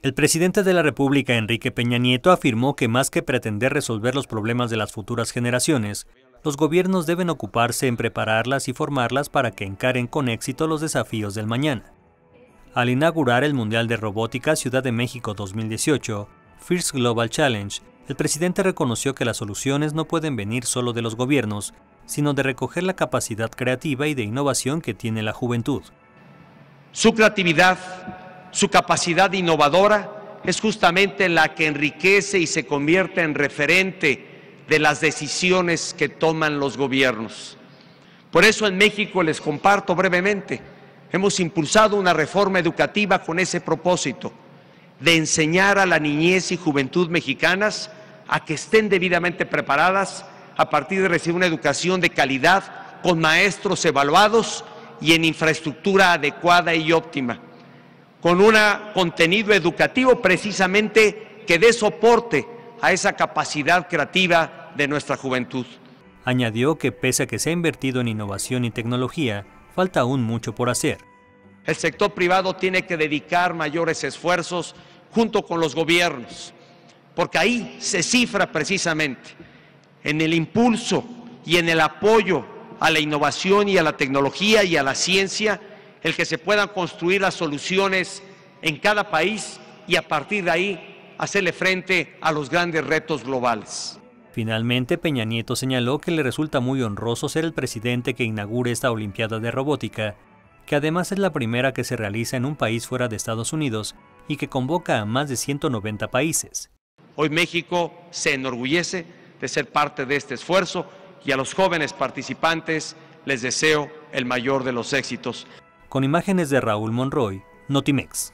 El presidente de la República, Enrique Peña Nieto, afirmó que más que pretender resolver los problemas de las futuras generaciones, los gobiernos deben ocuparse en prepararlas y formarlas para que encaren con éxito los desafíos del mañana. Al inaugurar el Mundial de Robótica Ciudad de México 2018, First Global Challenge, el presidente reconoció que las soluciones no pueden venir solo de los gobiernos, sino de recoger la capacidad creativa y de innovación que tiene la juventud. Su creatividad su capacidad innovadora es justamente la que enriquece y se convierte en referente de las decisiones que toman los gobiernos. Por eso en México les comparto brevemente, hemos impulsado una reforma educativa con ese propósito, de enseñar a la niñez y juventud mexicanas a que estén debidamente preparadas a partir de recibir una educación de calidad con maestros evaluados y en infraestructura adecuada y óptima con un contenido educativo precisamente que dé soporte a esa capacidad creativa de nuestra juventud. Añadió que pese a que se ha invertido en innovación y tecnología, falta aún mucho por hacer. El sector privado tiene que dedicar mayores esfuerzos junto con los gobiernos, porque ahí se cifra precisamente en el impulso y en el apoyo a la innovación y a la tecnología y a la ciencia el que se puedan construir las soluciones en cada país y a partir de ahí hacerle frente a los grandes retos globales. Finalmente, Peña Nieto señaló que le resulta muy honroso ser el presidente que inaugure esta Olimpiada de Robótica, que además es la primera que se realiza en un país fuera de Estados Unidos y que convoca a más de 190 países. Hoy México se enorgullece de ser parte de este esfuerzo y a los jóvenes participantes les deseo el mayor de los éxitos con imágenes de Raúl Monroy, Notimex.